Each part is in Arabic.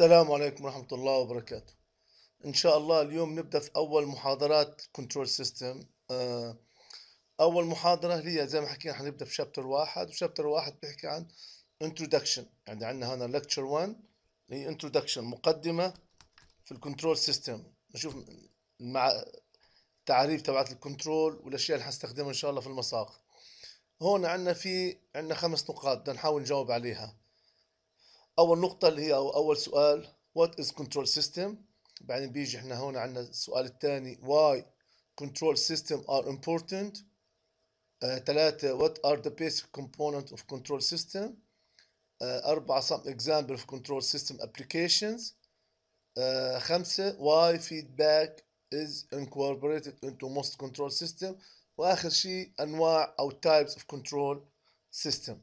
السلام عليكم ورحمة الله وبركاته إن شاء الله اليوم نبدأ في أول محاضرات كنترول سيستم آه، أول محاضرة هي زي ما حكينا حنبدأ في شابتر واحد وشابتر واحد بيحكي عن introduction يعني عندنا هنا lecture 1 اللي هي introduction مقدمة في الكنترول سيستم نشوف مع تعريف تبعت الكنترول والأشياء اللي حنستخدمها إن شاء الله في المساق هون عندنا في عندنا خمس نقاط بدنا نحاول نجاوب عليها اول نقطه اللي هي أو اول سؤال What is control system؟ بعدين بيجي احنا هون عندنا السؤال الثاني واي كنترول سيستم ار امبورتنت ثلاثة What are the basic components of control system أربعة some examples of control system applications خمسة why feedback is incorporated into most control system وآخر شيء أنواع أو types of control system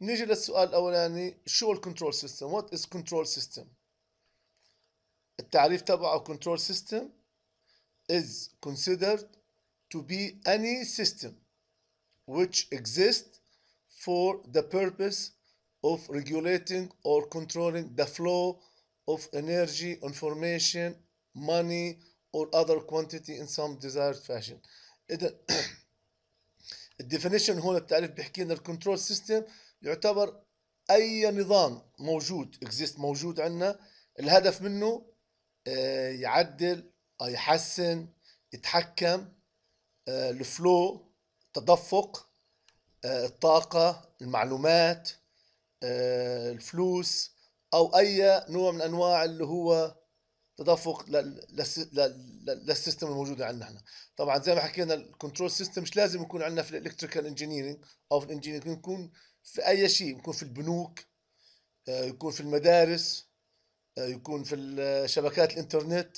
نيجي للسؤال الاولاني شو الـ Control System وات از Control System التعريف تبعه control system is considered to be any system which exists for the purpose of regulating or controlling the flow of energy, information, money or other quantity in some desired fashion. إذا الديفينيشن هون التعريف بيحكي لنا الكنترول سيستم يعتبر اي نظام موجود اكزيست موجود عندنا الهدف منه آه، يعدل آه، يحسن يتحكم آه، الفلو تدفق الطاقة المعلومات الفلوس أو أي نوع من أنواع اللي هو تدفق للسيستم الموجود عندنا احنا طبعا زي ما حكينا الكنترول سيستم مش لازم يكون عندنا في الالكتريكال انجينيرنج او في الانجينيرنج يكون في اي شيء يكون في البنوك آه، يكون في المدارس آه، يكون في آه، شبكات الانترنت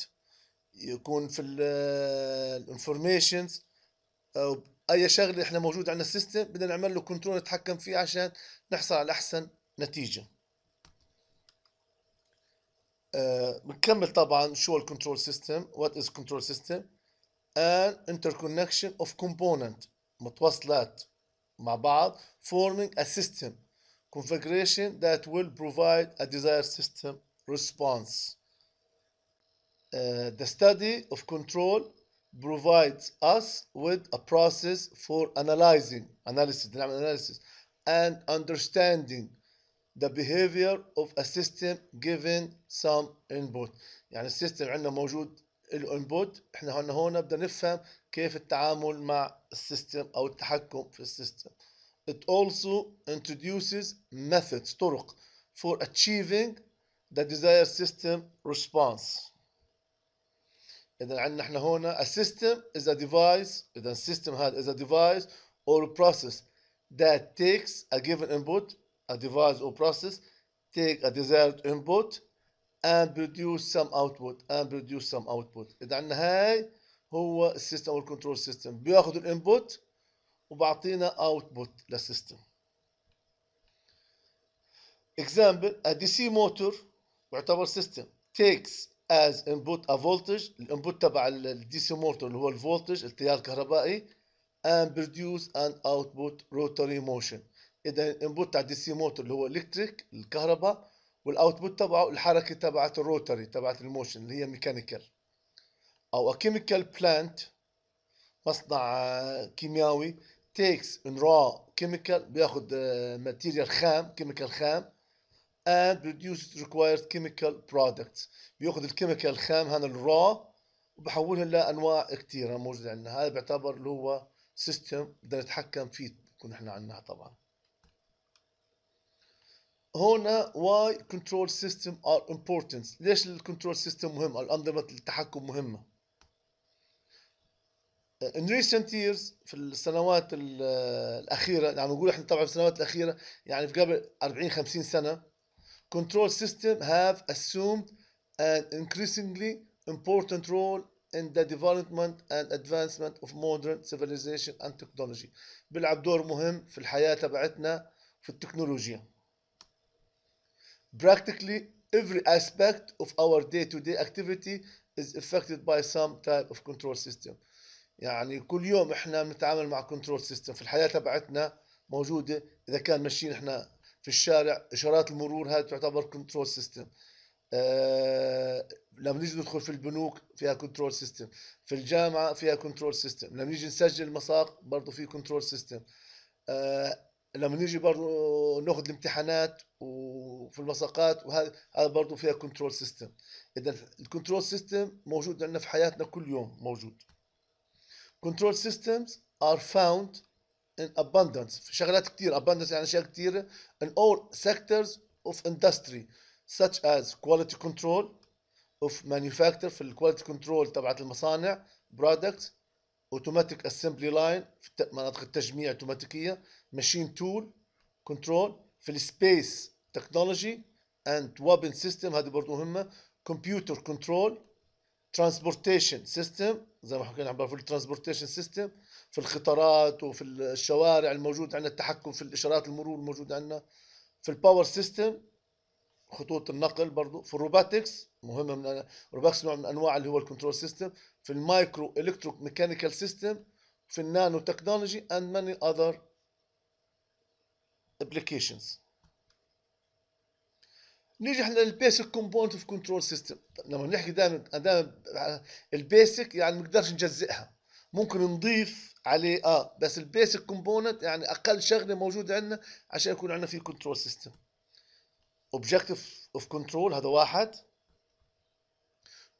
يكون في الانفورميشنز او اي شغله احنا موجود عندنا السيستم بدنا نعمل له كنترول نتحكم فيه عشان نحصل على احسن نتيجه بنكمل طبعا شو الكنترول سيستم وات از كنترول سيستم ان انتركونكشن اوف كومبوننت متوصلات مع بعض forming a system configuration that will provide a desired system response. Uh, the study of control provides us with a process for analyzing analysis, analysis and understanding the behavior of a system given some input يعني system عندنا موجود الانبوت احنا هون هون بدنا نفهم كيف التعامل مع السيستم او التحكم في السيستم it also introduces methods طرق for achieving the desired system response اذا عندنا احنا هون a system is a device اذا system هذا is a device or a process that takes a given input a device or process take a desired input and produce some output and produce some output اذا عندنا هاي هو السيستم او الكنترول سيستم بياخذ الانبوت وبعطينا output للسيستم example دي DC motor يعتبر system takes as input a voltage الانبوت تبع الدي سي موتور اللي هو الفولتج التيار الكهربائي and produce an output rotary motion اذا الانبوت تاع الدي سي موتور اللي هو الكتريك الكهرباء والاوتبوت تبعه الحركه تبعت الروتري تبعت الموشن اللي هي ميكانيكال او كيميكال بلانت مصنع آه، كيماوي takes ان raw chemical بياخد ماتيريال آه، خام كيميكال خام and بروديوس required chemical products بياخد الكيميكال الخام هذا الرا وبحولها لانواع كثيره موجوده عندنا هذا بيعتبر اللي هو سيستم بدنا نتحكم فيه كنا احنا عندنا طبعا هنا why control system are important ليش الكنترول سيستم مهم الانظمه التحكم مهمه in recent years في السنوات الاخيره يعني نقول احنا طبعا في السنوات الاخيره يعني في قبل 40 50 سنه control system have assumed an increasingly important role in the development and advancement of modern civilization and technology بيلعب دور مهم في الحياه تبعتنا في التكنولوجيا Practically every aspect of our day-to-day -day activity is affected by some type of control system. يعني كل يوم احنا بنتعامل مع control system في الحياه تبعتنا موجوده اذا كان ماشيين احنا في الشارع اشارات المرور هذه تعتبر control system. لما نيجي ندخل في البنوك فيها control system. في الجامعه فيها control system. لما نيجي نسجل المساق برضه في control system. لما نيجي برضه ناخذ الامتحانات وفي المساقات وهذا هذا برضه فيها كنترول سيستم اذا الكنترول سيستم موجود عندنا في حياتنا كل يوم موجود كنترول سيستمز ار فاوند ان abundance في شغلات كثير abundance يعني اشياء كثيره in all sectors of industry such as quality control of manufacture في الكواليتي كنترول تبعت المصانع products اوتوماتيك اسمبلي لاين في مناطق التجميع اوتوماتيكيه ماشين تول كنترول في السبيس تكنولوجي اند وابن سيستم هذه برضه مهمه كمبيوتر كنترول ترانسبورتيشن سيستم زي ما حكينا عن في الترانسبورتيشن سيستم في القطارات وفي الشوارع الموجود عندنا التحكم في الاشارات المرور الموجود عندنا في الباور سيستم خطوط النقل برضه في الروباتكس مهمه من روباكس نوع من انواع اللي هو الكنترول سيستم في المايكرو الكترو ميكانيكال سيستم في النانو تكنولوجي اند ماني اذر ابلكيشنز نيجي احنا للبيسك كومبوننت اوف كنترول سيستم لما نحكي دائما دائما البيسك يعني ما نقدرش نجزئها ممكن نضيف عليه اه بس البيسك كومبوننت يعني اقل شغله موجوده عندنا عشان يكون عندنا في كنترول سيستم اوبجكتيف اوف كنترول هذا واحد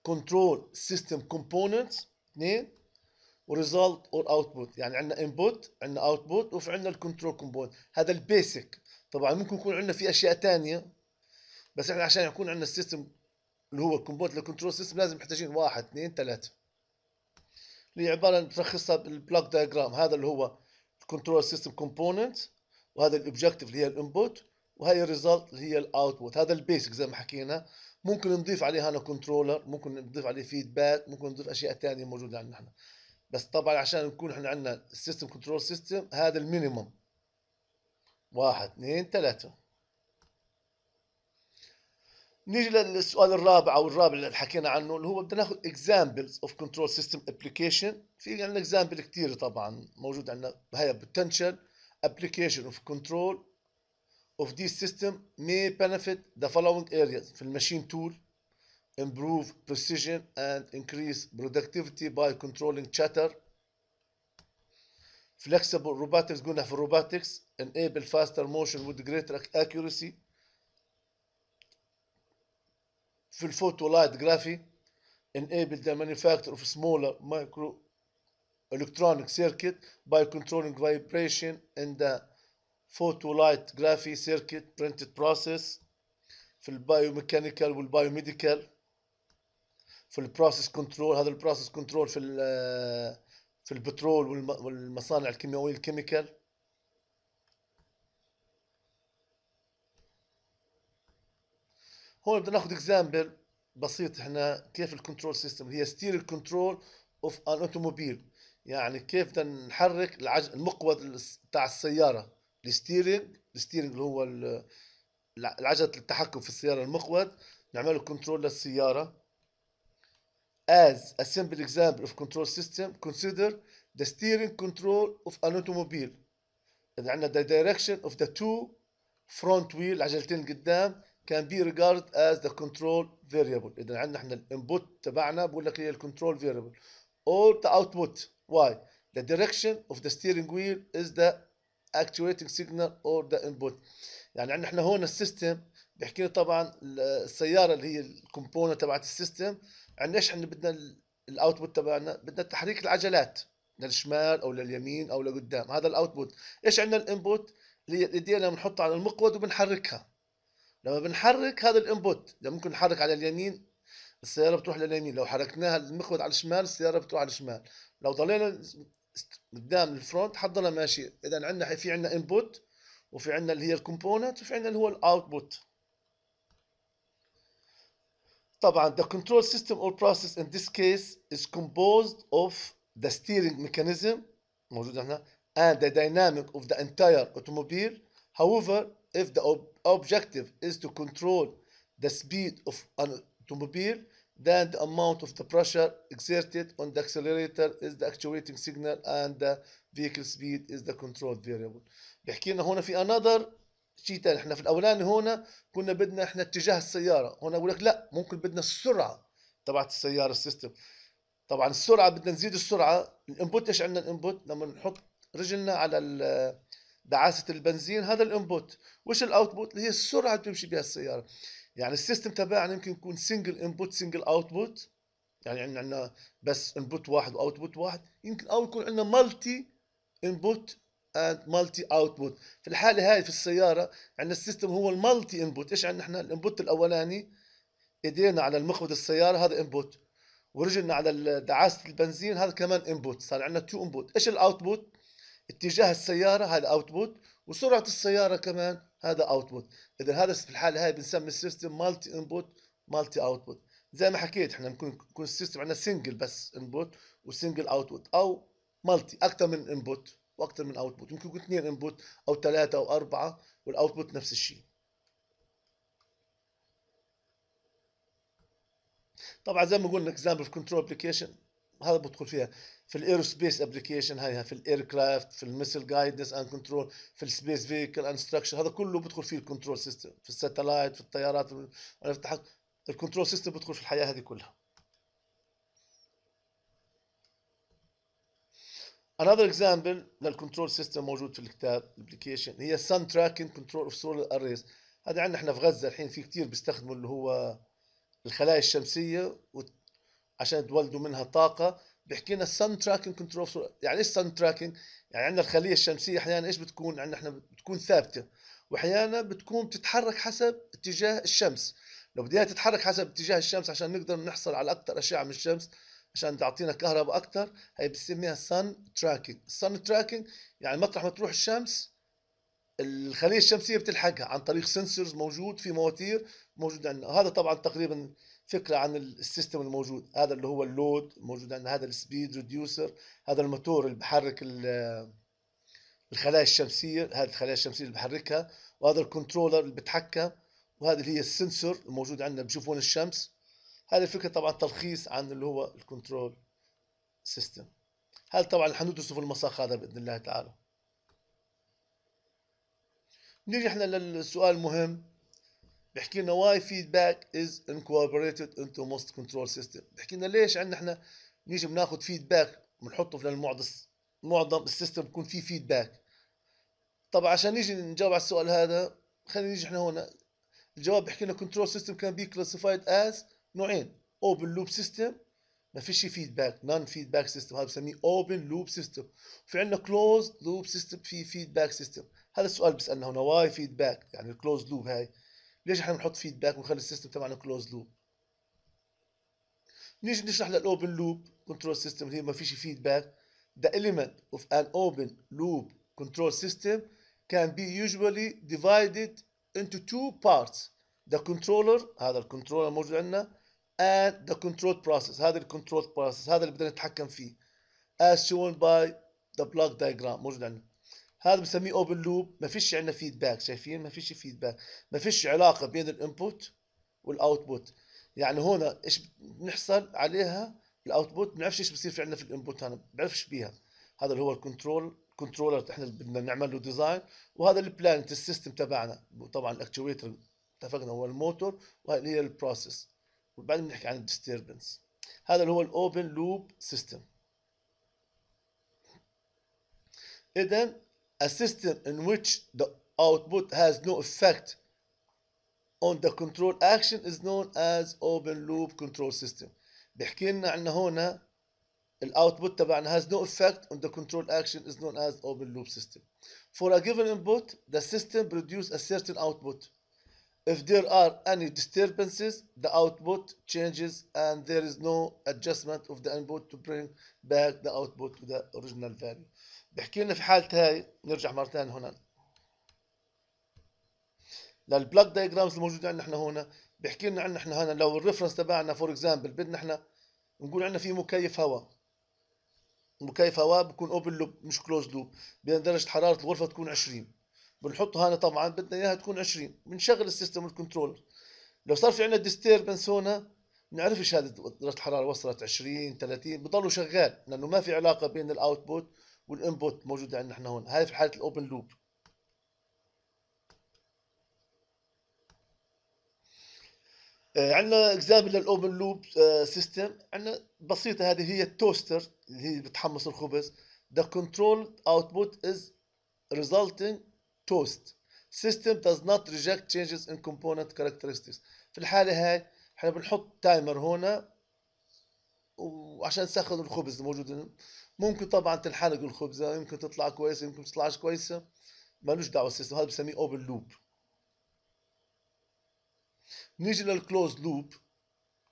كنترول سيستم كومبوننتس اثنين وريزلت اور اوتبوت يعني عندنا انبوت عندنا اوتبوت وفي عندنا الكنترول كومبوننت هذا البيسك طبعا ممكن يكون عندنا في اشياء ثانيه بس احنا عشان يكون عندنا السيستم اللي هو الكومبوننت للكنترول سيستم لازم محتاجين واحد اثنين ثلاثه اللي هي عباره بتلخصها بالبلوك دايجرام هذا اللي هو الكنترول سيستم كومبوننت وهذا الاوبجيكتيف اللي هي الانبوت وهي الريزلت اللي هي الاوتبوت هذا البيسك زي ما حكينا ممكن نضيف عليه هنا كنترولر ممكن نضيف عليه فيدباك ممكن نضيف اشياء ثانيه موجوده عندنا احنا بس طبعا عشان نكون احنا عندنا السيستم كنترول سيستم هذا المينيمم واحد اثنين ثلاثة نيجي للسؤال الرابع او الرابع اللي حكينا عنه اللي هو بدنا ناخذ اكزامبلز اوف كنترول سيستم ابلكيشن في عندنا اكزامبل كثير طبعا موجود عندنا هي بوتنشال ابلكيشن اوف كنترول of this system may benefit the following areas في machine tool improve precision and increase productivity by controlling chatter flexible robotics قلنا في robotics enable faster motion with greater accuracy For photo light graphy enable the manufacture of smaller micro electronic circuit by controlling vibration in the فوتو لايت جرافي سيركت برنت بروسيس في البايوميكانيكال والبايوميديكال في البروسيس كنترول هذا البروسيس كنترول في آه، في البترول والمصانع الكيميائيه الكيميكال هون بدنا ناخذ اكزامبل بسيط احنا كيف الكنترول سيستم هي ستير كنترول اوف ان اوتوموبيل يعني كيف بدنا نحرك العجل المقود تاع السياره الستيرنج الستيرنج اللي هو العجلة التحكم في السيارة المقود نعمله كنترول للسيارة As a simple example of control system consider the steering control of an automobile إذا عندنا the direction of the two front wheel العجلتين قدام can be regarded as the control variable إذا عندنا احنا الانبوت تبعنا بقول لك هي الكنترول variable or the output why the direction of the steering wheel is the اكتويتنج سيجنال اور ذا انبوت يعني عندنا احنا هون السيستم بيحكي لي طبعا السياره اللي هي الكومبوننت تبعت السيستم عندنا ايش احنا بدنا الاوتبوت تبعنا بدنا تحريك العجلات للشمال او لليمين او لقدام هذا الاوتبوت ايش عندنا الانبوت اللي ايدينا بنحطها على المقود وبنحركها لما بنحرك هذا الانبوت لما ممكن نحرك على اليمين السياره بتروح لليمين لو حركناها المقود على الشمال السياره بتروح على الشمال لو ضلينا قدام الفرونت حضرها ماشي اذا عندنا في عندنا انبوت وفي عندنا اللي هي الكومبوننت وفي عندنا اللي هو الاوتبوت طبعا the control system or process in this case is composed of the steering mechanism موجود هنا and the dynamic of the entire automobile however if the objective is to control the speed of an automobile Then the amount of the pressure exerted on the accelerator is the actuating signal and the vehicle speed is the controlled variable. بيحكي لنا هون في another شيء ثاني احنا في الاولاني هون كنا بدنا احنا اتجاه السياره هون بقول لك لا ممكن بدنا السرعه تبعت السياره السيستم طبعا السرعه بدنا نزيد السرعه الانبوت ايش عندنا الانبوت لما نحط رجلنا على دعاسه البنزين هذا الانبوت وش الاوتبوت اللي هي السرعه اللي بتمشي بها السياره يعني السيستم تبعنا يمكن يكون سنجل انبوت سنجل اوتبوت يعني عندنا عندنا بس انبوت واحد واوتبوت واحد يمكن او يكون عندنا مالتي انبوت اند مالتي اوتبوت في الحاله هاي في السياره عندنا السيستم هو المالتي انبوت ايش عندنا احنا الانبوت الاولاني ايدينا على المخبز السياره هذا انبوت ورجلنا على دعاسه البنزين هذا كمان انبوت صار عندنا تو انبوت ايش الاوتبوت اتجاه السياره هذا اوتبوت وسرعه السياره كمان هذا اوتبوت اذا هذا في الحاله هاي بنسمي السيستم مالتي انبوت مالتي اوتبوت زي ما حكيت احنا ممكن يكون السيستم عندنا سنجل بس انبوت وسنجل اوتبوت او مالتي اكثر من انبوت واكثر من اوتبوت يمكن يكون اثنين انبوت او ثلاثه او اربعه والاوتبوت نفس الشيء طبعا زي ما قلنا اكزامبل في كنترول ابلكيشن هذا بدخل فيها في الاير سبيس ابلكيشن هاي في الاير كرافت في الميسل جايدنس اند كنترول في السبيس فيكل اند ستراكشر هذا كله بدخل فيه الكنترول سيستم في الساتلايت في الطيارات الكنترول سيستم بدخل في الحياه هذه كلها Another example للكنترول سيستم موجود في الكتاب الابلكيشن هي sun tracking control of solar arrays هذا عندنا احنا في غزه الحين في كثير بيستخدموا اللي هو الخلايا الشمسيه عشان يتولدوا منها طاقه بيحكي لنا السن تراكنج كنترول يعني ايش سن تراكنج؟ يعني عندنا الخليه الشمسيه احيانا ايش بتكون؟ عندنا احنا بتكون ثابته واحيانا بتكون بتتحرك حسب اتجاه الشمس لو بديها تتحرك حسب اتجاه الشمس عشان نقدر نحصل على اكثر اشعه من الشمس عشان تعطينا كهرباء اكثر هي بنسميها سن تراكنج السن تراكنج يعني مطرح ما تروح الشمس الخليه الشمسيه بتلحقها عن طريق سنسورز موجود في مواتير موجود عندنا هذا طبعا تقريبا فكره عن السيستم الموجود هذا اللي هو اللود موجود عندنا هذا السبيد ريديوسر هذا الموتور اللي بحرك الخلايا الشمسيه هذه الخلايا الشمسيه اللي بحركها وهذا الكنترولر اللي بتحكم وهذه اللي هي السنسور الموجود عندنا بشوفون الشمس هذه الفكره طبعا تلخيص عن اللي هو الكنترول سيستم هل طبعا حندرسه في المساق هذا باذن الله تعالى نيجي احنا للسؤال المهم بيحكي لنا why feedback is incorporated into most control system بيحكي لنا ليش عندنا احنا نيجي بناخذ فيدباك بنحطه في المعدس معظم السيستم بكون فيه فيدباك طبعا عشان نيجي نجاوب على السؤال هذا خلينا نيجي احنا هنا الجواب بيحكي لنا كنترول سيستم كان بي كلاسيفايد از نوعين اوبن لوب سيستم ما فيش فيدباك نون فيدباك سيستم هذا بسميه اوبن لوب سيستم في عندنا closed لوب سيستم في فيدباك سيستم هذا السؤال بيسالنا هنا واي فيدباك يعني closed لوب هاي ليش احنا بنحط فيدباك ونخلي السيستم تبعنا كلوز لوب نيجي نشرح للاوبن لوب كنترول سيستم اللي هي ما فيش فيدباك the element of an open loop control system can be usually divided into two parts the controller هذا الكنترولر موجود عندنا and the control process هذا الكنترول process هذا اللي بدنا نتحكم فيه as shown by the block diagram موجود عندنا هذا بنسميه اوبن لوب ما فيش عندنا فيدباك شايفين ما فيش فيدباك ما فيش علاقه بين الانبوت والاوتبوت يعني هنا ايش بنحصل عليها الاوتبوت ما بنعرفش ايش بصير في عندنا في الانبوت هنا ما بنعرفش بيها هذا اللي هو الكنترول كنترولر احنا بدنا نعمل له ديزاين وهذا البلانت السيستم تبعنا طبعا الاكتويتر اتفقنا هو الموتور وهي هي البروسيس وبعدين بنحكي عن الديستربنس هذا اللي هو الاوبن لوب سيستم اذا a system in which the output has no effect on the control action is known as open loop control system بيحكي لنا عندنا هنا الاوتبوت تبعنا has no effect on the control action is known as open loop system for a given input the system produces a certain output if there are any disturbances the output changes and there is no adjustment of the input to bring back the output to the original value بحكي لنا في حالة هاي نرجع مرة ثانية هنا للبلوك دايجرامز الموجودة عندنا احنا هنا بحكي لنا عندنا احنا هنا لو الريفرنس تبعنا فور اكزامبل بدنا احنا نقول عندنا في مكيف هواء مكيف هواء بكون اوبن لوب مش كلوز لوب بين درجة حرارة الغرفة تكون 20 بنحطه هنا طبعا بدنا اياها تكون 20 بنشغل السيستم والكنترولر لو صار في عندنا ديستيربنس هنا بنعرفش هذه درجة الحرارة وصلت 20 30 بضلوا شغال لأنه ما في علاقة بين الاوتبوت والانبوت موجوده عندنا احنا هون هاي في حاله الاوبن آه، لوب عندنا اكزامبل للاوبن لوب سيستم عندنا بسيطه هذه هي التوستر اللي هي بتحمص الخبز the controlled output is resulting toast system does not reject changes in component characteristics في الحاله هاي احنا بنحط تايمر هنا وعشان نسخن الخبز الموجود ممكن طبعا تنحرق الخبزه يمكن تطلع كويسه يمكن ما تطلعش كويسه مالوش دعوه السيستم هذا بنسميه اوبن لوب نيجي للكلوز لوب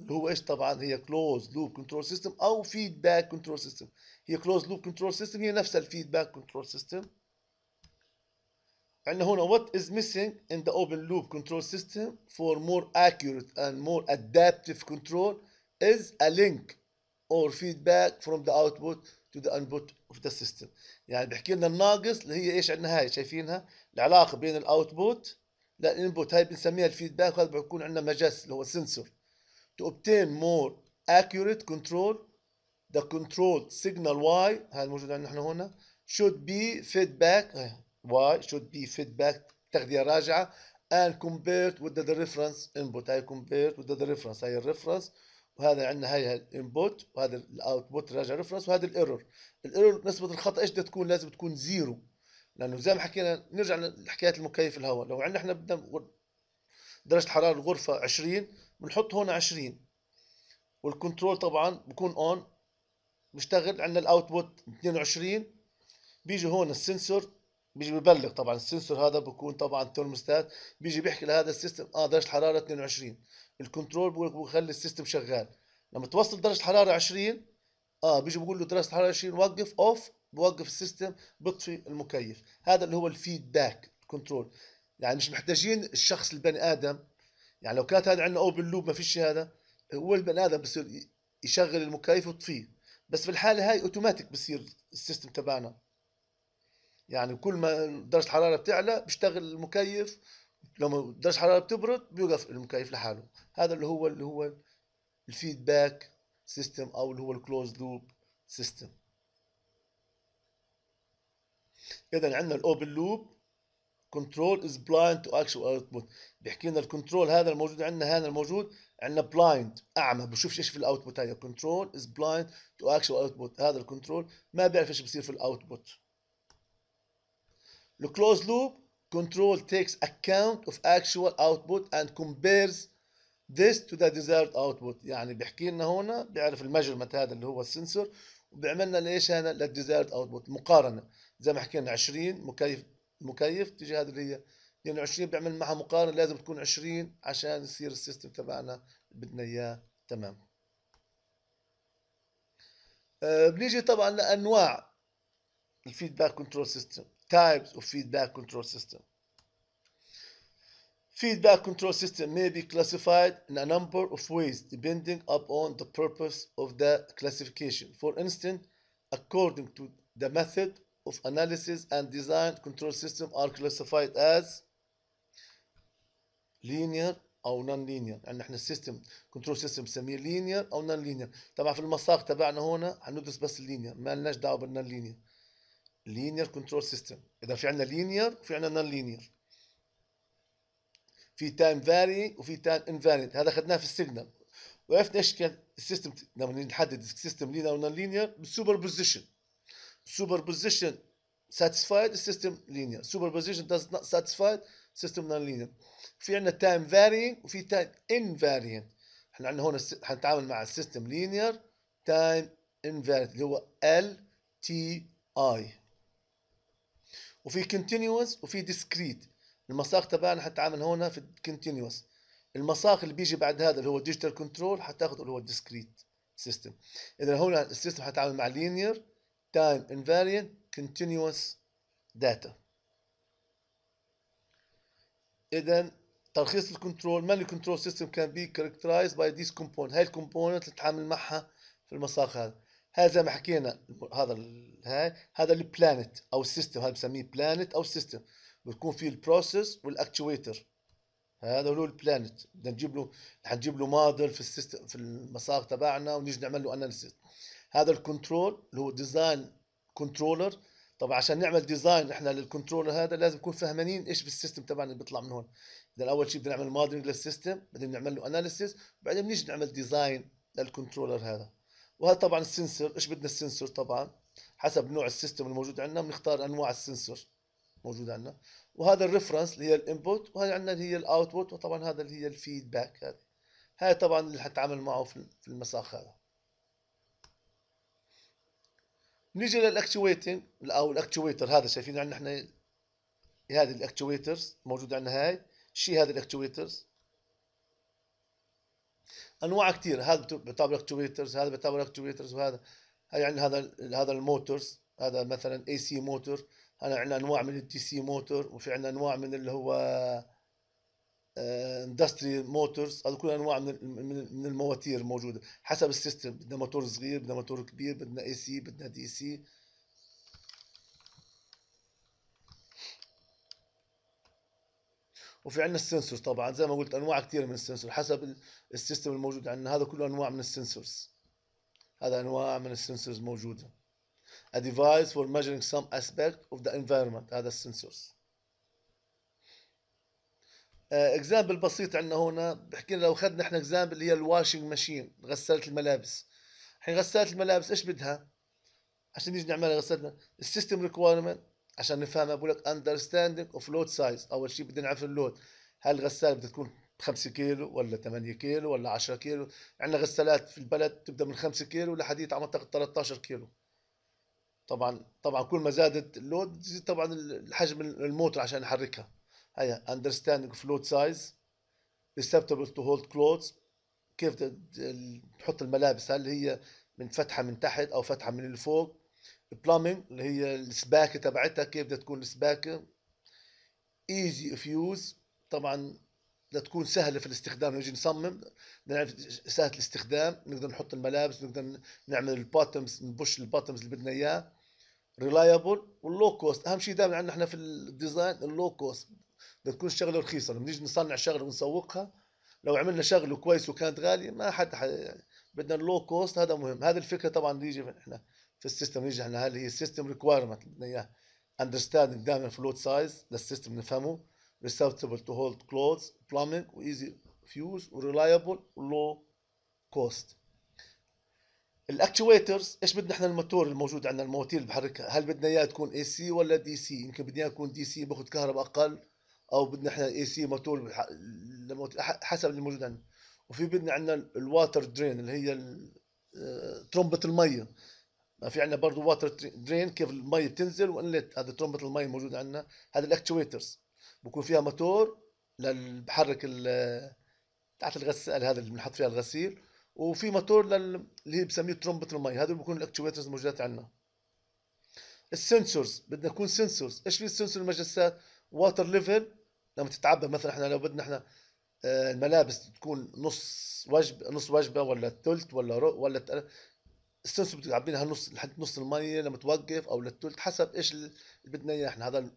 اللي هو ايش طبعا هي كلوز لوب كنترول سيستم او فيدباك كنترول سيستم هي كلوز لوب كنترول سيستم هي نفس الفيدباك كنترول سيستم عندنا هنا what is missing in the open loop control system for more accurate and more adaptive control is a link or feedback from the output to the input of the system يعني بحكي لنا الناقص اللي هي ايش عندنا هاي شايفينها العلاقه بين الاوتبوت للانبوت هاي بنسميها الفيدباك وهذا بيكون عندنا مجس اللي هو سنسور to obtain more accurate control the controlled signal y هاي الموجوده عندنا احنا هنا should be feedback y should be feedback تغذيه راجعه and compared with the reference input هاي compared with the reference هاي الريفرنس وهذا عندنا هاي الانبوت وهذا الاوتبوت راجع ريفرنس وهذا الايرور الايرور نسبه الخطا ايش بدها تكون لازم تكون زيرو لانه زي ما حكينا نرجع لحكايه المكيف الهواء لو عندنا احنا بدنا درجه حراره الغرفه 20 بنحط هون 20 والكنترول طبعا بكون اون بيشتغل عندنا الاوتبوت 22 بيجي هون السنسور بيجي ببلغ طبعا السنسور هذا بكون طبعا الترموستات بيجي بيحكي لهذا السيستم اه درجه الحراره 22 الكنترول بقول لك بخلي السيستم شغال لما توصل درجه الحراره 20 اه بيجي بقول له درجه الحراره 20 وقف اوف بوقف السيستم بطفي المكيف هذا اللي هو الفيدباك كنترول يعني مش محتاجين الشخص البني ادم يعني لو كانت هذا عندنا اوبن لوب ما فيش هذا هو البني ادم بصير يشغل المكيف ويطفيه بس في الحاله هاي اوتوماتيك بصير السيستم تبعنا يعني كل ما درجه الحراره بتعلى بيشتغل المكيف لما درجة الحرارة بتبرد بيوقف المكيف لحاله هذا اللي هو اللي هو الفيدباك سيستم او اللي هو الكلوز لوب سيستم اذا عندنا الاوبن لوب كنترول از بلايند تو اكشوال اوتبوت بيحكي لنا الكنترول هذا الموجود عندنا هذا الموجود عندنا بلايند اعمى بشوفش ايش في الاوتبوت هذا كنترول از بلايند تو اكشوال اوتبوت هذا الكنترول ما بيعرف ايش بصير في الاوتبوت الكلوز لوب control takes account of actual output and compares this to the desired output يعني بيحكي لنا هنا بيعرف الميجرمنت هذا اللي هو السنسور وبيعمل لنا ايش هنا للديزايرد اوتبوت مقارنه زي ما حكينا 20 مكيف مكيف تيجي هذه اللي هي يعني 20 بيعمل معها مقارنه لازم تكون 20 عشان يصير السيستم تبعنا بدنا اياه تمام آه، بنيجي طبعا لانواع الفيدباك كنترول سيستم types of feedback control system feedback control system may be classified in a number of ways depending upon the purpose of the classification for instance according to the method of analysis and design control systems are classified as linear او non non-linear. عندنا احنا السيستم كنترول سيستم بنسميه linear او non non-linear. طبعا في المساق تبعنا هنا هندرس بس linear ما لناش دعوه non-linear. لينير كنترول سيستم اذا في عندنا لينير وفي عندنا نون لينير في تايم فاري وفي تايم انفارينت هذا اخذناه في السيجنال وعرفنا ايش كان السيستم لما نحدد السيستم لينير ونون لينير بالسوبر بوزيشن سوبر بوزيشن ساتيسفايد السيستم لينير سوبر بوزيشن داز نوت ساتيسفايد system نون لينير في عندنا تايم فاري وفي تايم invariant احنا عندنا هون حنتعامل مع السيستم لينير تايم invariant اللي هو ال تي اي وفي كونتينوس وفي ديسكريت المساق تبعنا حتعامل هون في كونتينوس المساق اللي بيجي بعد هذا اللي هو ديجيتال كنترول حتاخذه اللي هو ديسكريت سيستم اذا هون السيستم حتعامل مع لينير تايم انفاريانت كونتينوس داتا اذا ترخيص الكنترول ماني كنترول سيستم كان بي كاركترايز باي ذيس كومبوننت هاي الكومبوننت اللي تتعامل معها في المساق هذا هذا زي ما حكينا هذا هاي هذا البلانت او السيستم هذا بنسميه بلانت او سيستم بتكون فيه البروسيس والاكتويتر هذا هو البلانت بدنا نجيب له حنجيب له موديل في السيستم في المسار تبعنا ونيجي نعمل له اناليسيس هذا الكنترول اللي هو ديزاين كنترولر طبعا عشان نعمل ديزاين احنا للكنترولر هذا لازم نكون فهمانين ايش بالسيستم تبعنا اللي بيطلع من هون اذا اول شيء بدنا نعمل موديلنج للسيستم بعدين نعمل له اناليسيس بعدين بنيجي نعمل ديزاين للكنترولر هذا وهذا طبعا السنسور ايش بدنا السنسور طبعا حسب نوع السيستم الموجود عندنا بنختار انواع السنسور موجود عندنا وهذا الريفرنس اللي هي الانبوت وهي عندنا اللي هي الاوتبوت وطبعا هذا اللي هي الفيدباك هذا هاي طبعا اللي حتعامل معه في المساخ هذا نيجي للاكتويتنج او الاكتويتر هذا شايفين عندنا احنا هذه الاكتويترز موجود عندنا هاي شي هذه الاكتويترز انواع كثير هذا بيطلب لك تويترز هذا بيطلب لك تويترز وهذا هي عندنا يعني هذا هذا الموتورز هذا مثلا اي سي موتور هنا عندنا انواع من الدي سي موتور وفي عندنا انواع من اللي هو اندستري موتورز هذول كل انواع من من المواتير موجوده حسب السيستم بدنا موتور صغير بدنا موتور كبير بدنا اي سي بدنا دي سي وفي عندنا السنسورز طبعا زي ما قلت انواع كثير من السنسور حسب السيستم الموجود عندنا هذا كله انواع من السنسورز هذا انواع من السنسورز موجوده a device for measuring some aspect of the environment هذا السنسورز اكزامبل آه، بسيط عندنا هنا بحكي لنا لو اخذنا احنا اكزامبل اللي هي الواشنج ماشين غساله الملابس الحين غساله الملابس ايش بدها عشان نيجي نعملها غسالتنا السيستم ريكوايرمنت عشان نفهمها بقول لك اندرستاندينج اوف لود سايز اول شيء بدنا نعرف اللود هل الغساله بدها تكون 5 كيلو ولا 8 كيلو ولا 10 كيلو عندنا غسالات في البلد تبدا من 5 كيلو لحديت على منطقه 13 كيلو طبعا طبعا كل ما زادت اللود زي طبعا الحجم الموتر عشان نحركها هيا اندرستاندينج اوف لود سايز acceptable تو هولد clothes كيف تحط الملابس هل هي من فتحه من تحت او فتحه من الفوق بلامينج اللي هي السباكه تبعتها كيف بدها تكون السباكه ايزي اوف يوز طبعا بدها تكون سهله في الاستخدام نجي نصمم نعرف سهله الاستخدام نقدر نحط الملابس نقدر نعمل الباتمز نبش الباتمز اللي بدنا اياه ريلايبل واللو كوست اهم شيء دائما عندنا احنا في الديزاين اللو كوست بدها تكون الشغله رخيصه لما نيجي نصنع شغله ونسوقها لو عملنا شغله كويس وكانت غاليه ما حد بدنا اللو كوست هذا مهم هذه الفكره طبعا نيجي احنا في السيستم يجي عندنا هل هي السيستم ريكوايرمنت بدنا اياه اندرستاندنج دائما فلوت سايز للسيستم نفهمه ريسبتبل تو هولد كلوز plumbing وايزي فيوز وريلايبل ولو كوست الاكتويترز ايش بدنا احنا الموتور الموجود عندنا المواتير اللي بحركها هل بدنا اياها تكون اي سي ولا دي سي يمكن بدنا اياها تكون دي سي باخذ كهرباء اقل او بدنا احنا اي سي موتور حسب اللي موجود عندنا وفي بدنا عندنا الواتر درين اللي هي آه، ترمبه الميه ما في عندنا برضه واتر درين كيف المي بتنزل وانلت هذا ترمبة المي موجود عندنا هذا الاكتويترز بكون فيها موتور لل بحرك تاعت الغسال هذا اللي بنحط فيها الغسيل وفي موتور لل... اللي بسميه ترمبة المي هذول بكون الاكتويترز موجودات عندنا السنسورز بدنا يكون سنسورز ايش في السنسور المجسات واتر ليفل لما تتعبى مثلا احنا لو بدنا احنا آه، الملابس تكون نص وجبه نص وجبه ولا ثلث ولا رو ولا السنس بتعبينها نص لحد نص المية لما توقف او للثلث حسب ايش اللي بدنا اياه احنا هذا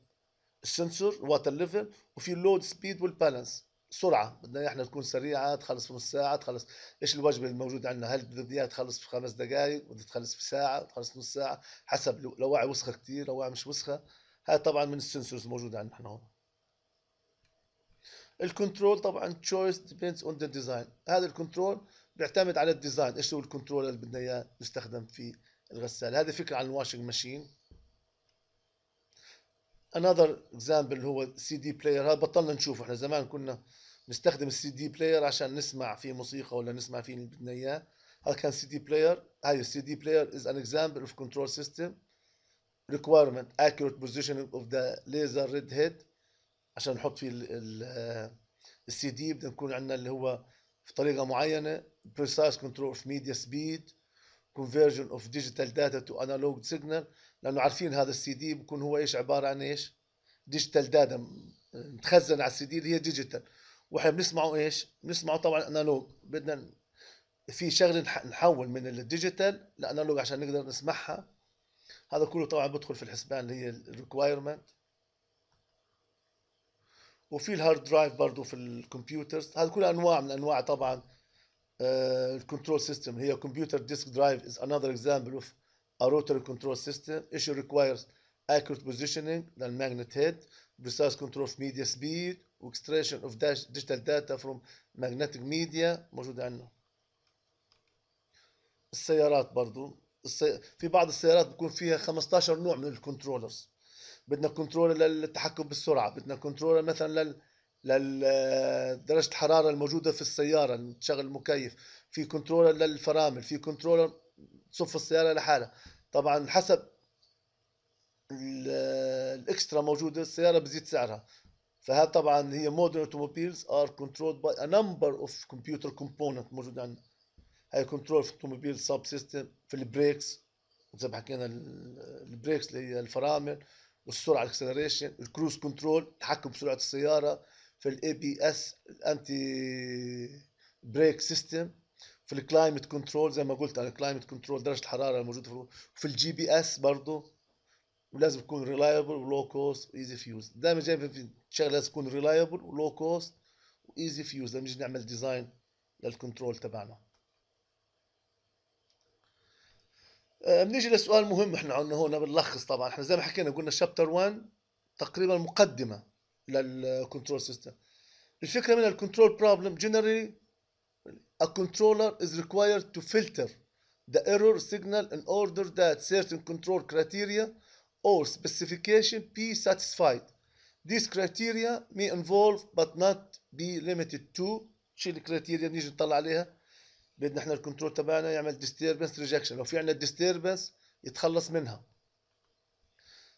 السنسور واتر ليفل وفي اللود سبيد والبالانس سرعه بدنا احنا تكون سريعه تخلص في نص ساعه تخلص ايش الوجبه الموجوده عندنا هل بدها اياها تخلص في خمس دقائق بدها تخلص في ساعه تخلص نص ساعه حسب لو وعي وسخه كثير لو وعي مش وسخه هاي طبعا من السنسورز الموجوده عندنا احنا هون الكنترول طبعا تشويس ديبيندز اون ذا ديزاين هذا الكنترول بيعتمد على الديزاين ايش هو الكنترولر اللي بدنا اياه يستخدم في الغسالة هذه فكرة عن الواشنج ماشين another example هو سي دي بلاير هذا بطلنا نشوفه احنا زمان كنا نستخدم السي دي بلاير عشان نسمع فيه موسيقى ولا نسمع فيه اللي بدنا اياه هذا كان سي دي بلاير هاي السي دي بلاير is an example of control system requirement accurate positioning of the laser red head عشان نحط فيه السي دي بدنا نكون عندنا اللي هو في طريقة معينة precise control of media speed conversion of digital data to analog signal لانه عارفين هذا السي دي بكون هو ايش عباره عن ايش؟ ديجيتال داتا متخزن على السي دي اللي هي ديجيتال واحنا بنسمعه ايش؟ بنسمعه طبعا انالوج بدنا في شغله نحول من الديجيتال لانالوج عشان نقدر نسمعها هذا كله طبعا بدخل في الحسبان اللي هي الريكويرمنت وفي الهارد درايف برضه في الكمبيوترز هذا كله انواع من انواع طبعا control system here computer disk drive is another example of a rotary control system issue requires accurate positioning than magnet head precise control of media speed extraction of digital data from magnetic media موجودة عندنا السيارات برضو السي... في بعض السيارات بيكون فيها 15 نوع من الكنترولرز بدنا كنترول للتحكم بالسرعة بدنا كنترول مثلا لل... لدرجه الحراره الموجوده في السياره تشغل المكيف في كنترولر للفرامل في كنترولر تصف السياره لحالها طبعا حسب الاكسترا موجوده السياره بزيد سعرها فهذا طبعا هي مودرن اوتوموبيلز ار كنترولد باي ا نمبر اوف كمبيوتر كومبوننت موجود عندنا هاي كنترول في الاوتوموبيل سب سيستم في البريكس زي ما حكينا البريكس اللي هي الفرامل والسرعه الاكسلريشن الكروز كنترول تحكم بسرعه السياره في الاي بي اس الانتي بريك سيستم في الكلايمت كنترول زي ما قلت على الكلايمت كنترول درجه الحراره الموجوده في الجي بي اس برضه ولازم يكون ريلايبل ولو كوست وايزي فيوز دائما جايب في شغله لازم تكون ريلايبل ولو كوست وايزي فيوز لما نيجي نعمل ديزاين للكنترول تبعنا آه، بنيجي لسؤال مهم احنا عندنا هون بنلخص طبعا احنا زي ما حكينا قلنا شابتر 1 تقريبا مقدمه للكنترول سيستم الفكره من الكنترول problem generally a controller is required to filter the error signal in order that certain control criteria or specification be satisfied. These criteria may involve but not be limited to شو الكريتيريا بنيجي نطلع عليها بدنا احنا الكنترول تبعنا يعمل disturbance rejection لو في عندنا disturbance يتخلص منها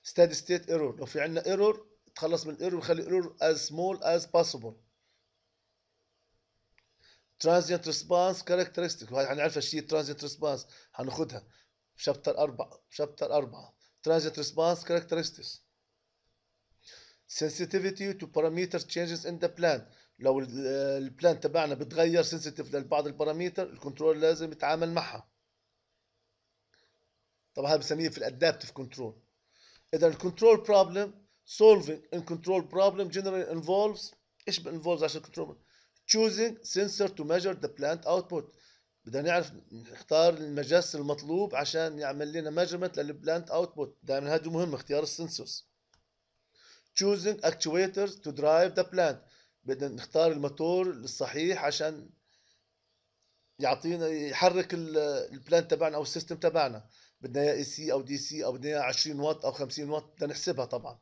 steady state error لو في عندنا error تخلص من الايرور وتخلي الايرور as small as possible transient response characteristic وهي هنعرفها يعني شيء transient response حناخذها في شابتر 4 شابتر 4 transient response characteristics sensitivity to parameter changes in the plan لو البلان تبعنا بتغير سنسيتيف لبعض البارامتر الكنترول لازم يتعامل معها طبعا هذا بنسميه في الادابتف كنترول اذا الكنترول بروبلم solving a control problem generally involves ايش involves عشان كنترول choosing sensor to measure the plant output بدنا نعرف نختار المجس المطلوب عشان يعمل لنا measurement للبلانت اوتبوت دائما هذا مهم اختيار السنسورز choosing actuators to drive the plant بدنا نختار الموتور الصحيح عشان يعطينا يحرك البلانت تبعنا او السيستم تبعنا بدنا اياه اي سي او دي سي او بدنا اياه 20 واط او 50 واط بدنا نحسبها طبعا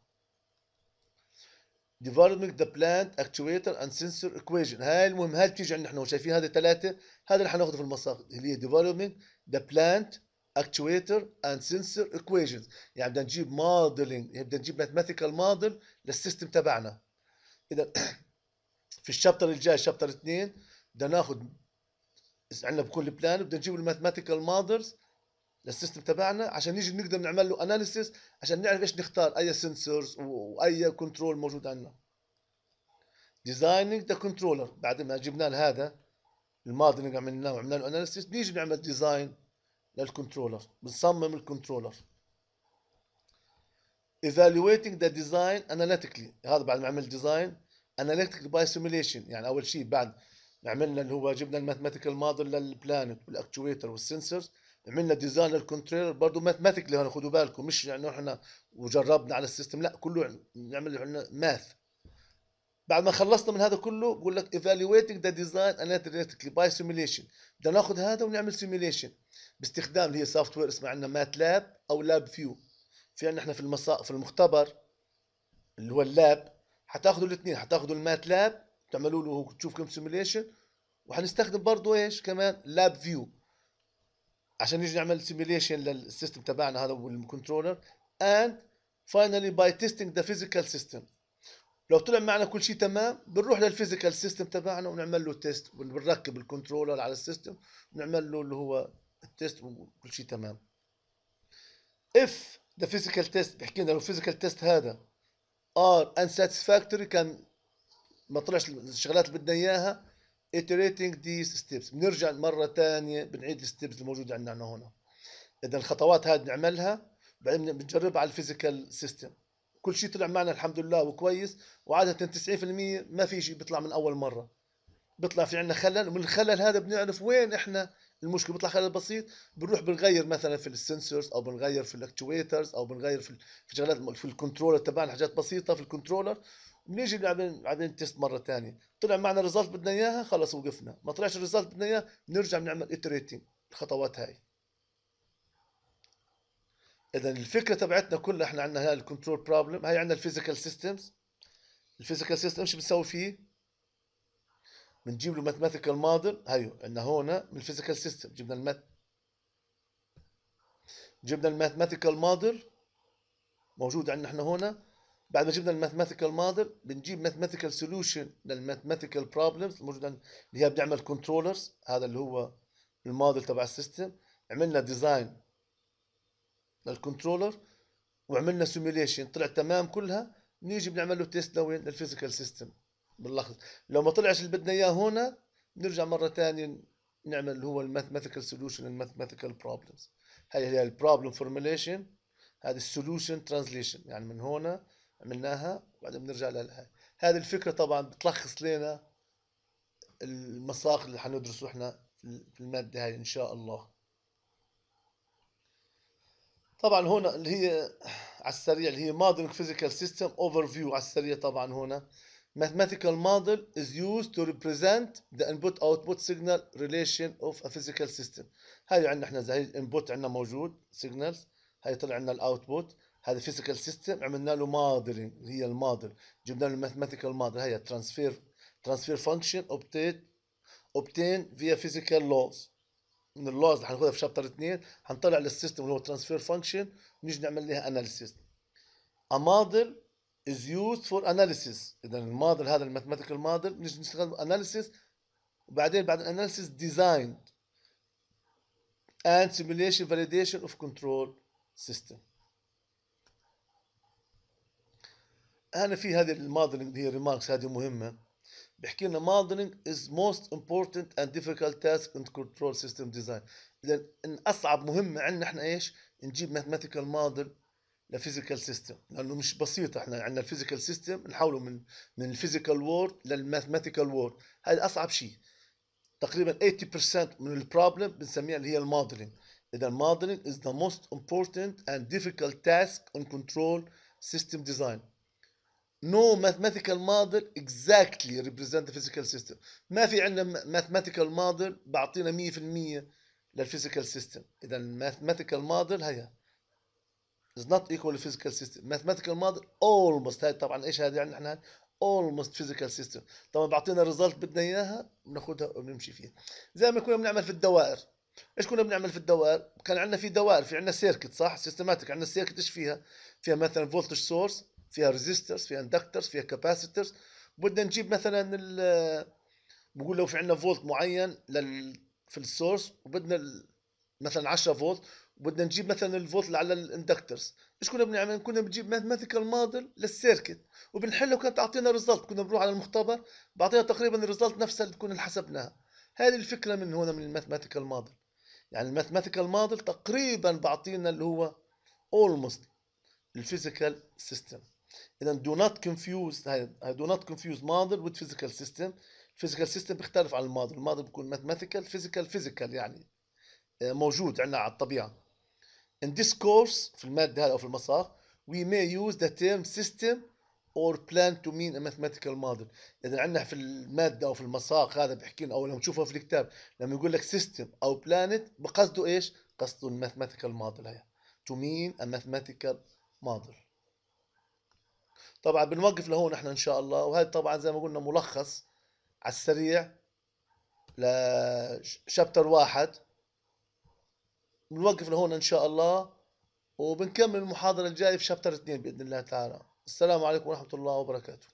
developing the plant actuator and sensor equation هاي المهم هاي بتيجي عندنا احنا شايفين هذه الثلاثه هذا اللي حناخذه في المساق اللي هي developing the plant actuator and sensor equations يعني بدنا نجيب موديلنج يعني بدنا نجيب mathematical موديل للسيستم تبعنا اذا في الشابتر الجاي شابتر 2 بدنا ناخذ عندنا بكل بلان بدنا نجيب الماثيماتيكال مودلز للسيستم تبعنا عشان نيجي نقدر نعمل له اناليسيس عشان نعرف ايش نختار اي سنسورز واي كنترول موجود عندنا ديزايننج ذا كنترولر بعد ما جبنا هذا الماضي اللي عملناه وعملنا له اناليسيس نيجي نعمل ديزاين للكنترولر بنصمم الكنترولر evaluating the design analytically هذا بعد ما عمل ديزاين اناليتيك باي simulation يعني اول شيء بعد عملنا اللي هو جبنا الماثيماتيكال موديل للبلانت والاكتويتر والسنسورز عملنا ديزاين كنترولر برضه ماثماتيكلي هون خدوا بالكم مش يعني احنا وجربنا على السيستم لا كله نعمل احنا ماث بعد ما خلصنا من هذا كله بقول لك ايفالويتنج ذا ديزاين اناليتيكلي باي سيميليشن بدنا ناخذ هذا ونعمل سيميليشن باستخدام اللي هي سوفت وير اسمها عندنا مات لاب او لاب فيو في عندنا احنا في المسا... في المختبر اللي هو اللاب حتاخذوا الاثنين حتاخذوا المات لاب تعملوا له تشوف كم سيميليشن وحنستخدم برضه ايش كمان لاب فيو عشان نيجي نعمل سيميليشن للسيستم تبعنا هذا والكنترولر اند فاينلي باي تيستينج ذا فيزيكال سيستم لو طلع معنا كل شيء تمام بنروح للفيزيكال سيستم تبعنا ونعمل له تيست وبنركب الكنترولر على السيستم ونعمل له اللي هو التيست وكل شيء تمام if the physical test بحكي لنا لو physical test هذا are unsatisfactory كان ما طلعش الشغلات اللي بدنا اياها iterating these steps بنرجع مرة ثانية بنعيد الستبس الموجودة عندنا هنا إذا الخطوات هذه بنعملها بعدين بنجربها على الفيزيكال سيستم كل شيء طلع معنا الحمد لله وكويس وعادة 90% ما في شيء بيطلع من أول مرة بيطلع في عندنا خلل ومن الخلل هذا بنعرف وين احنا المشكله بيطلع خلل بسيط بنروح بنغير مثلا في السنسورز او بنغير في الاكتويترز او بنغير في في شغلات في الكنترولر تبعنا حاجات بسيطه في الكنترولر بنيجي بعدين بعدين تيست مره ثانيه طلع معنا الريزلت بدنا اياها خلص وقفنا ما طلعش الريزلت بدنا اياه بنرجع بنعمل اتريتنج الخطوات هاي اذا الفكره تبعتنا كلها احنا عندنا هاي الكنترول بروبلم هاي عندنا الفيزيكال سيستمز الفيزيكال سيستم ايش بنسوي فيه بنجيب له ماثماتيكال موديل هيو عندنا هون من الفيزيكال سيستم جبنا المات جبنا الماثماتيكال موديل موجود عندنا احنا هون بعد ما جبنا الماثماتيكال موديل بنجيب ماثماتيكال سوليوشن للماثماتيكال بروبلمز الموجوده اللي هي بنعمل كنترولرز هذا اللي هو الموديل تبع السيستم عملنا ديزاين للكنترولر وعملنا سيميليشن طلع تمام كلها نيجي بنعمل له تيست لوين للفيزيكال سيستم باللخص لو ما طلعش اللي بدنا اياه هنا بنرجع مرة ثانية نعمل اللي هو الماثماتيكال سولوشن الماثماتيكال بروبلمز هي هي البروبلم فورميليشن هذه السولوشن ترانزليشن يعني من هنا عملناها وبعدين بنرجع لهي هذه الفكرة طبعا بتلخص لنا المساق اللي حندرسه احنا في المادة هاي ان شاء الله طبعا هنا اللي هي على السريع اللي هي مودرن فيزيكال سيستم اوفر فيو على السريع طبعا هنا mathematical model is used to represent the input output signal relation of a physical system هاي عندنا احنا زي input عندنا موجود signals هاي طلع عندنا الاوتبوت هذا physical system عملنا له موديلنج اللي هي الموديل جبنا له mathematical model هي transfer transfer function obtained obtain via physical laws من اللوز اللي هناخذها في شابتر 2 هنطلع للسيستم اللي هو ترانسفير فانكشن ونيجي نعمل لها analysis. A model is used for analysis اذا الموديل هذا الماثيماتيكال موديل بنيجي نشتغل analysis وبعدين بعد analysis design and simulation validation of control system انا في هذه الموديلنج هي ريماركس هذه مهمه بحكي لنا modeling is most important and difficult task in control system design اذا اصعب مهمه عندنا احنا ايش نجيب mathematical model لفيزيكال سيستم لانه مش بسيط احنا عندنا الفيزيكال سيستم نحوله من من الفيزيكال وورد للماثيماتيكال وورد هذا اصعب شيء تقريبا 80% من البروبلم بنسميها اللي هي الموديلنج اذا الموديلنج از ذا موست امبورتنت اند ديفيكال تاسك اون كنترول سيستم ديزاين نو ماثيماتيكال موديل اكزاكتلي ريبريزنت ذا فيزيكال سيستم ما في عندنا ماثيماتيكال موديل بعطينا 100% للفيزيكال سيستم اذا الماثيماتيكال موديل هي is not equal to physical system mathematical model almost هاي طبعا ايش هذا يعني احنا almost physical system طبعا بيعطينا الريزلت بدنا اياها بناخذها وبنمشي فيها زي ما كنا بنعمل في الدوائر ايش كنا بنعمل في الدوائر كان عندنا في دوائر في عندنا سيركت صح سيستماتيك عندنا السيركت ايش فيها فيها مثلا فولتج سورس فيها ريزيسترز فيها اندكترز فيها كاباسيترز بدنا نجيب مثلا ال بقول لو في عندنا فولت معين لل في السورس وبدنا مثلا 10 فولت بدنا نجيب مثلا الفولت على الاندكترز ايش كنا بنعمل كنا بنجيب ماثيماتيكال موديل للسيركت وبنحله وكانت تعطينا ريزلت كنا بنروح على المختبر بعطينا تقريبا الريزلت نفسها اللي كنا حسبناها هذه الفكره من هنا من الماثيماتيكال موديل يعني الماثيماتيكال موديل تقريبا بعطينا اللي هو اولموست الفيزيكال سيستم اذا دو نوت كونفيوز دو نوت كونفيوز موديل وذ فيزيكال سيستم الفيزيكال سيستم بيختلف عن الموديل الموديل بيكون ماثيماتيكال فيزيكال فيزيكال يعني آه، موجود عندنا على الطبيعه In this course في المادة هذا أو في المسار we may use the term system or plan to mean a mathematical model إذا عندنا في المادة أو في المساق هذا بحكي لنا أو لما تشوفه في الكتاب لما يقول لك system أو planet بقصده إيش؟ قصده الماثماتيكال model هي to mean a mathematical model طبعا بنوقف لهون احنا ان شاء الله وهذا طبعا زي ما قلنا ملخص على السريع لشابتر واحد بنوقف لهون ان شاء الله وبنكمل المحاضره الجايه في شابتر 2 باذن الله تعالى السلام عليكم ورحمه الله وبركاته